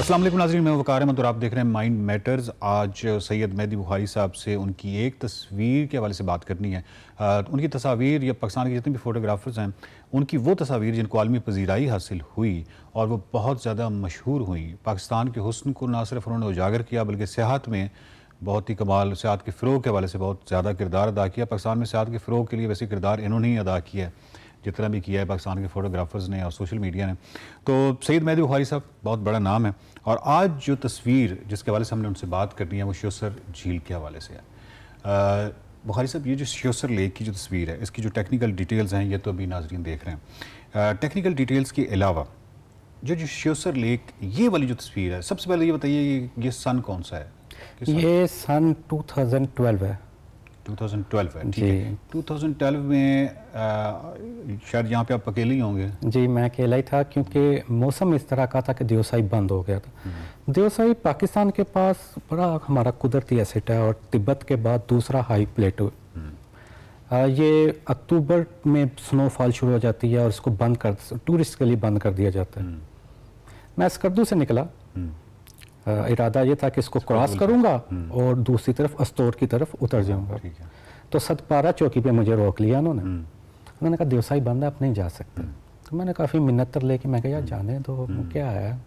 असलम नाजरीन मैं वकार अहमद और आप देख रहे हैं माइंड मैटर्स आज सैयद मेहदी बुखारी साहब से उनकी एक तस्वीर के हवाले से बात करनी है आ, उनकी तस्वीर या पाकिस्तान के जितने भी फोटोग्राफर्स हैं उनकी वो तस्वीर जिनको आलमी पजीराई हासिल हुई और वो बहुत ज़्यादा मशहूर हुई पाकिस्तान के हसन को ना सिर्फ उन्होंने उजागर किया बल्कि सेहत में बहुत ही कमाल सेहत के फ़रोग के हवाले से बहुत ज़्यादा किरदार अदा किया पाकिस्तान में सेहत के फ़रोग के लिए वैसे किरदार इन्होंने ही अदा किया है जितना भी किया है पाकिस्तान के फोटोग्राफर्स ने और सोशल मीडिया ने तो सैद महदी बुखारी साहब बहुत बड़ा नाम है और आज जो तस्वीर जिसके हवाले से हमने उनसे बात करनी है वो श्योसर झील के हवाले से है बुखारी साहब ये जो श्योसर लेक की जो तस्वीर है इसकी जो टेक्निकल डिटेल्स हैं ये तो अभी नाजरीन देख रहे हैं टेक्निकल डिटेल्स के अलावा जो जो श्योसर लेक ये वाली जो तस्वीर है सबसे पहले ये बताइए ये सन कौन सा है ये सन 2012 है 2012 में शायद यहाँ पे आप अकेले ही होंगे जी मैं अकेला ही था क्योंकि मौसम इस तरह का था कि देवसाई बंद हो गया था हम्म। देवसाई पाकिस्तान के पास बड़ा हमारा कुदरती एसेट है और तिब्बत के बाद दूसरा हाई हम्म। प्लेटो ये अक्टूबर में स्नोफॉल शुरू हो जाती है और इसको बंद कर टूरिस्ट के लिए बंद कर दिया जाता है हम्म। मैं स्कर्दू से निकला इरादा ये था कि इसको क्रॉस करूंगा हम्म। और दूसरी तरफ अस्तोर की तरफ उतर हाँ, जाऊंगा तो सतपारा चौकी पे मुझे रोक लिया उन्होंने उन्होंने हम्म। कहा देवसाई बंद आप नहीं जा सकते हम्म। तो मैंने काफ़ी मिन्नत तर लेके मैं कहा यार जाने दो क्या है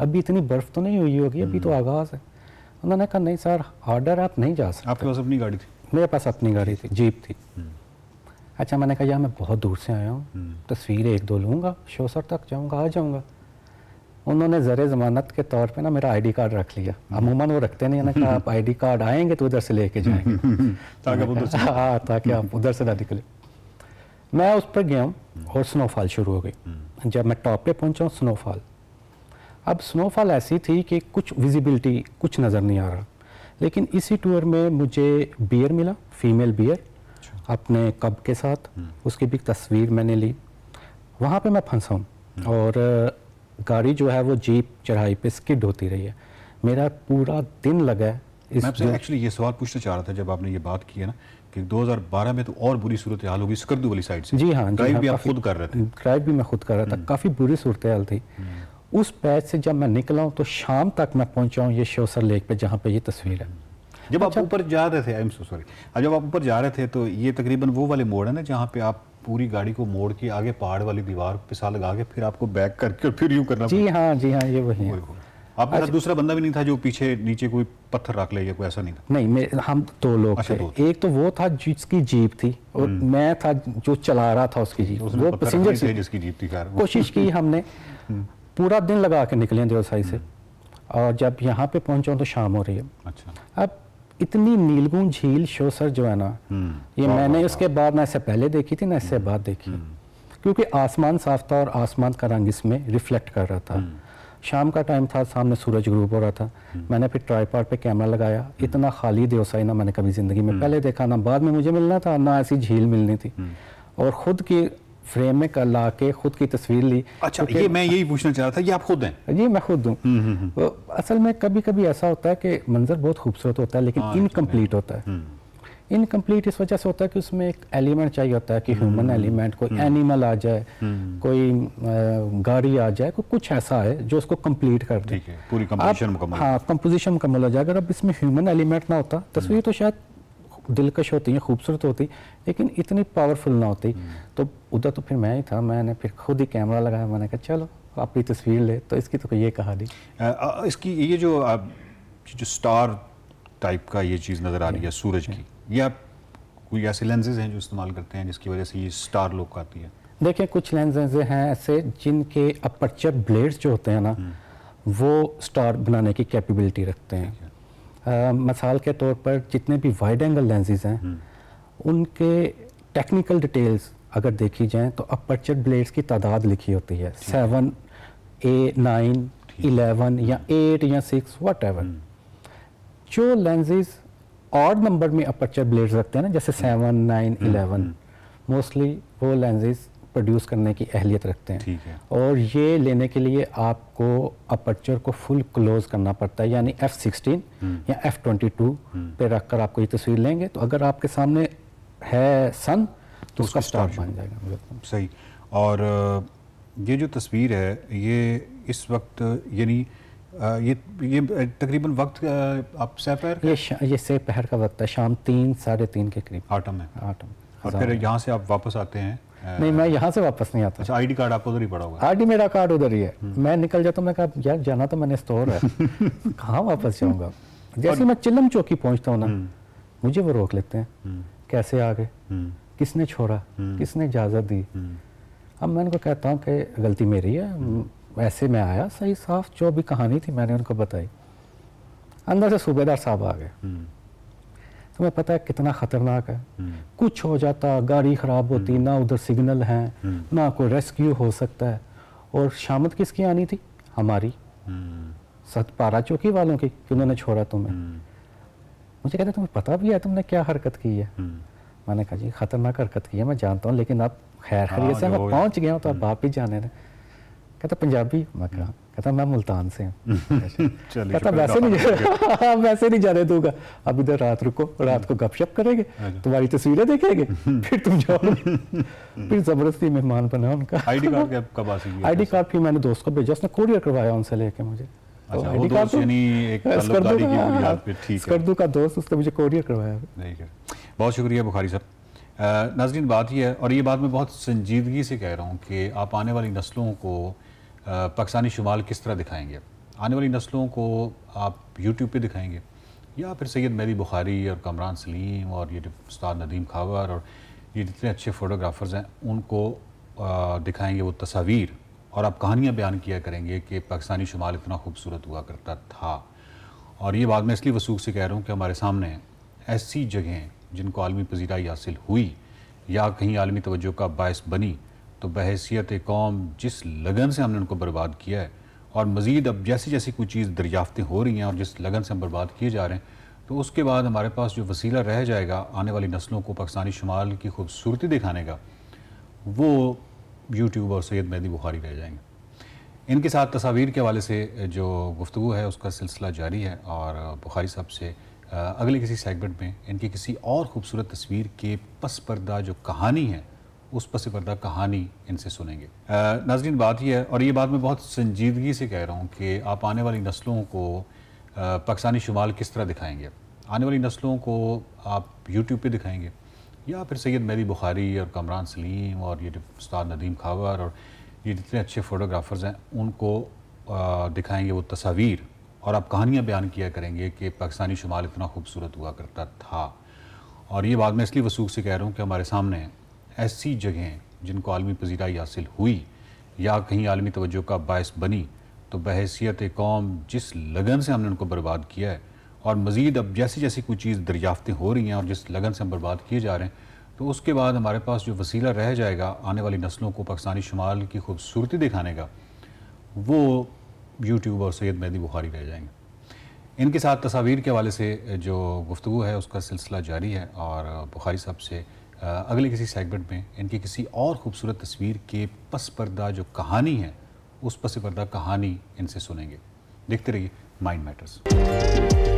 अभी इतनी बर्फ़ तो नहीं हुई होगी अभी तो आगाज़ है उन्होंने कहा नहीं सर ऑर्डर आप नहीं जा सकते आपके पास अपनी गाड़ी थी मेरे पास अपनी गाड़ी थी जीप थी अच्छा मैंने कहा यार मैं बहुत दूर से आया हूँ तस्वीरें एक दो लूँगा शोसर तक जाऊँगा आ जाऊँगा उन्होंने ज़र ज़मानत के तौर पे ना मेरा आईडी कार्ड रख लिया अमूमन वो रखते नहीं है ना कि आप आईडी कार्ड आएंगे तो उधर से लेके जाएंगे ताकि हाँ, हाँ ताकि आप उधर से ना निकले मैं उस पर गया और स्नोफॉल शुरू हो गई हम्म। जब मैं टॉप पे पहुंचा स्नोफॉल अब स्नोफॉल ऐसी थी कि कुछ विजिबिलिटी कुछ नज़र नहीं आ रहा लेकिन इसी टूर में मुझे बियर मिला फीमेल बियर अच्छा। अपने कब के साथ हम्म। उसकी भी तस्वीर मैंने ली वहाँ पर मैं फंसा हम्म। और गाड़ी जो है वो जीप चढ़ाई पे स्किड होती रही है मेरा पूरा दिन लगा है इस मैं एक्चुअली ये सवाल पूछना चाह रहा था जब आपने ये बात की है ना कि 2012 में तो और बुरी सूरत हाल होगी स्कर्दू वाली साइड से जी हाँ ड्राइव हाँ, भी आप खुद कर रहे थे ड्राइव भी मैं खुद कर रहा था हम्म। काफ़ी बुरी सूरत हाल थी हम्म। उस पैच से जब मैं निकला हूँ तो शाम तक मैं पहुँचाऊँ ये शोसर लेक पर जहाँ पर ये तस्वीर है जब अच्छा, आप ऊपर जा रहे थे आई एम सो सॉरी जब आप ऊपर जा रहे थे तो ये तकरीबन वो वाले मोड़ है ना जहाँ पे आप पूरी गाड़ी को मोड़ के आगे पहाड़ वाली दीवार पिसा लगा के फिर आपको बैक करके फिर यूँ करना जी हाँ जी हाँ ये वही आप अच्छा, दूसरा बंदा भी नहीं था जो पीछे नीचे कोई पत्थर रख ले या कोई ऐसा नहीं था नहीं मैं हम दो लोग अच्छा, थे दो एक तो वो था जिसकी जीप थी और हम्म। मैं था जो चला रहा था उसकी जीप तो वो पैसेंजर थी जिसकी जीप थी कार कोशिश की हमने हम्म। पूरा दिन लगा के निकले देवसाई से हम्म। और जब यहाँ पे पहुंचा तो शाम हो रही है अच्छा अब इतनी नीलगुण झील शोसर जो है ना हम्म। ये मैंने उसके बाद ना इससे पहले देखी थी ना इससे हम्म। बाद देखी हम्म। क्योंकि आसमान साफ था और आसमान का रंग इसमें रिफ्लेक्ट कर रहा था शाम का टाइम था सामने सूरज ग्रूप हो रहा था मैंने फिर ट्राईपॉड पे कैमरा लगाया इतना खाली देवसाई ना मैंने कभी ज़िंदगी में पहले देखा ना बाद में मुझे मिलना था ना ऐसी झील मिलनी थी और ख़ुद की फ्रेम में कर ला के खुद की तस्वीर ली अच्छा ये मैं यही पूछना चाह रहा था ये आप खुद हैं ये मैं खुद हूँ हम्म, हम्म, हम्म। तो असल में कभी कभी ऐसा होता है कि मंजर बहुत खूबसूरत होता है लेकिन हाँ, तो इनकम्प्लीट होता है इनकम्प्लीट इस वजह से होता है कि उसमें एक एलिमेंट चाहिए होता है कि ह्यूमन एलिमेंट कोई एनिमल आ जाए कोई गाड़ी आ जाए कोई कुछ ऐसा है जो उसको कंप्लीट कर दे पूरी कंपोजिशन मुकम्मल हाँ कंपोजिशन मुकम्मल हो जाए अगर अब इसमें ह्यूमन एलिमेंट ना होता तस्वीर तो शायद दिलकश होती हैं खूबसूरत होती लेकिन इतनी पावरफुल ना होती हम्म। तो उधर तो फिर मैं ही था मैंने फिर खुद ही कैमरा लगाया मैंने कहा चलो अपनी तस्वीर ले तो इसकी तो ये कहा दी इसकी ये जो आप जो स्टार टाइप का ये चीज़ नज़र आ रही है सूरज की ये आप कोई ऐसे लेंजेज हैं जो इस्तेमाल करते हैं जिसकी वजह से ये स्टार लुक आती है देखिए कुछ लेंजेज हैं ऐसे जिनके अपर्चर ब्लेड्स जो होते हैं ना हम्म। वो स्टार बनाने की कैपेबिलिटी रखते हैं मिसाल के तौर पर जितने भी वाइड एंगल लेंजेज हैं हम्म। उनके टेक्निकल डिटेल्स अगर देखी जाए तो अपर्चर ब्लेड्स की तादाद लिखी होती है सेवन ए नाइन इलेवन या एट या सिक्स हम्म। वट जो लेंजेज और नंबर में अपर्चर ब्लेड्स रखते हैं ना जैसे सेवन नाइन इलेवन मोस्टली वो लेंजेज प्रोड्यूस करने की अहलियत रखते हैं ठीक है और ये लेने के लिए आपको अपर्चर को फुल क्लोज करना पड़ता है यानी एफ़ सिक्सटीन हम्म। या एफ़ ट्वेंटी टू पे रख कर आपको ये तस्वीर लेंगे तो अगर आपके सामने है सन तो, तो उसका स्टार बन जाएगा सही और ये जो तस्वीर है ये इस वक्त यानी ये ये तकरीबन वक्त आप सहपहर ये ये सहपहर पहर का वक्त है शाम तीन साढ़े तीन के करीब आटम है आटम और फिर यहाँ से आप वापस आते हैं नहीं मैं यहाँ से वापस नहीं आता अच्छा आईडी कार्ड आपको उधर ही पड़ा होगा आईडी मेरा कार्ड उधर ही है हम्म। मैं निकल जाता हूँ मैं कहा यार जाना तो मैंने स्टोर है कहाँ वापस जाऊँगा जैसे मैं चिलम चौकी पहुँचता हूँ ना हम्म। मुझे वो रोक लेते हैं हम्म। कैसे आ गए किसने छोड़ा किसने इजाज़त दी अब मैं उनको कहता हूँ कि गलती मेरी है ऐसे मैं आया सही साफ जो भी कहानी थी मैंने उनको बताई अंदर से सूबेदार साहब आ गए तुम्हें पता है कितना खतरनाक है हम्म। कुछ हो जाता गाड़ी ख़राब होती हम्म। ना उधर सिग्नल है हम्म। ना कोई रेस्क्यू हो सकता है और शामत किसकी आनी थी हमारी सतपारा चौकी वालों की कि उन्होंने छोड़ा तुम्हें मुझे कहते तुम्हें पता भी है तुमने क्या हरकत की है मैंने कहा जी खतरनाक हरकत की है मैं जानता हूँ लेकिन आप खैर खरीत से मैं हाँ, पहुंच गया हूँ तो आप वापिस जाने कहते पंजाबी मैं कहा कहता मैं मुल्तान से हूँ कहता वैसे नहीं जा हाँ, वैसे नहीं जा जाने दूंगा अब इधर रात रुको रात को गपशप करेंगे अच्छा। तुम्हारी तस्वीरें देखेंगे फिर तुम जाओ फिर जबरदस्ती मेहमान बना उनका आईडी कार्ड कब आईडी कार्ड भी मैंने दोस्त को भेजा उसने कोरियर करवाया उनसे लेके मुझे तो अच्छा, तो हाँ, का दोस्त उसने मुझे कोरियर करवाया बहुत शुक्रिया बुखारी सर नाजरीन बात यह है और ये बात मैं बहुत संजीदगी से कह रहा हूँ कि आप आने वाली नस्लों को पाकिस्तानी शुमाल किस तरह दिखाएंगे आने वाली नस्लों को आप यूट्यूब पे दिखाएंगे या फिर सैयद मेरी बुखारी और कमरान सलीम और ये उस्ताद नदीम खावर और ये जितने अच्छे फ़ोटोग्राफ़र्स हैं उनको दिखाएंगे वो तस्वीर और आप कहानियाँ बयान किया करेंगे कि पाकिस्तानी शुमाल इतना खूबसूरत हुआ करता था और ये बात मैं इसलिए वसूख से कह रहा हूँ कि हमारे सामने ऐसी जगहें जिनको आलमी पजीराई हासिल हुई या कहीं आलमी तोज्जो का बायस बनी तो बहसीत कौम जिस लगन से हमने उनको बर्बाद किया है और मज़ीद अब जैसी जैसी कोई चीज़ दरियाफ्तें हो रही हैं और जिस लगन से हम बर्बाद किए जा रहे हैं तो उसके बाद हमारे पास जो वसीला रह जाएगा आने वाली नस्लों को पाकिस्तानी शुमाल की खूबसूरती दिखाने का वो यूट्यूब और सैद मेहदी बुखारी रह जाएंगे इनके साथ तस्वीर के हवाले से जो गुफ्तु है उसका सिलसिला जारी है और बुखारी साहब से अगले किसी सेगमेंट में इनकी किसी और खूबसूरत तस्वीर के पस पर्दा जो कहानी है उस पसपर्दा कहानी इनसे सुनेंगे नाजरीन बात यह है और ये बात मैं बहुत संजीदगी से कह रहा हूँ कि आप आने वाली नस्लों को पाकिस्तानी शुमाल किस तरह दिखाएंगे आने वाली नस्लों को आप यूट्यूब पर दिखाएंगे या फिर सैयद मेरी बुखारी और कमरान सलीम और ये उस्ताद नदीम खावर और ये जितने अच्छे फ़ोटोग्राफ़र्स हैं उनको दिखाएंगे वो तस्वीर और आप कहानियाँ बयान किया करेंगे कि पाकिस्तानी शुमाल इतना खूबसूरत हुआ करता था और ये बात मैं इसलिए वसूख से कह रहा हूँ कि हमारे सामने ऐसी जगहें जिनको आलमी पजीराई हासिल हुई या कहीं आलमी तवज्जो का बायस बनी तो बहसीत कौम जिस लगन से हमने उनको बर्बाद किया है और मज़ीद अब जैसी जैसी कोई चीज़ दरियाफ़तें हो रही हैं और जिस लगन से हम बर्बाद किए जा रहे हैं तो उसके बाद हमारे पास जो वसीला रह जाएगा आने वाली नस्लों को पाकिस्तानी शुमाल की खूबसूरती दिखाने का वो यूट्यूब और सैद मेहदी बुखारी रह जाएंगे इनके साथ तस्वीर के हवाले से जो गुफ्तु है उसका सिलसिला जारी है और बुखारी साहब से अगले किसी सेगमेंट में इनकी किसी और खूबसूरत तस्वीर के पस पर्दा जो कहानी है उस पस पर्दा कहानी इनसे सुनेंगे देखते रहिए माइंड मैटर्स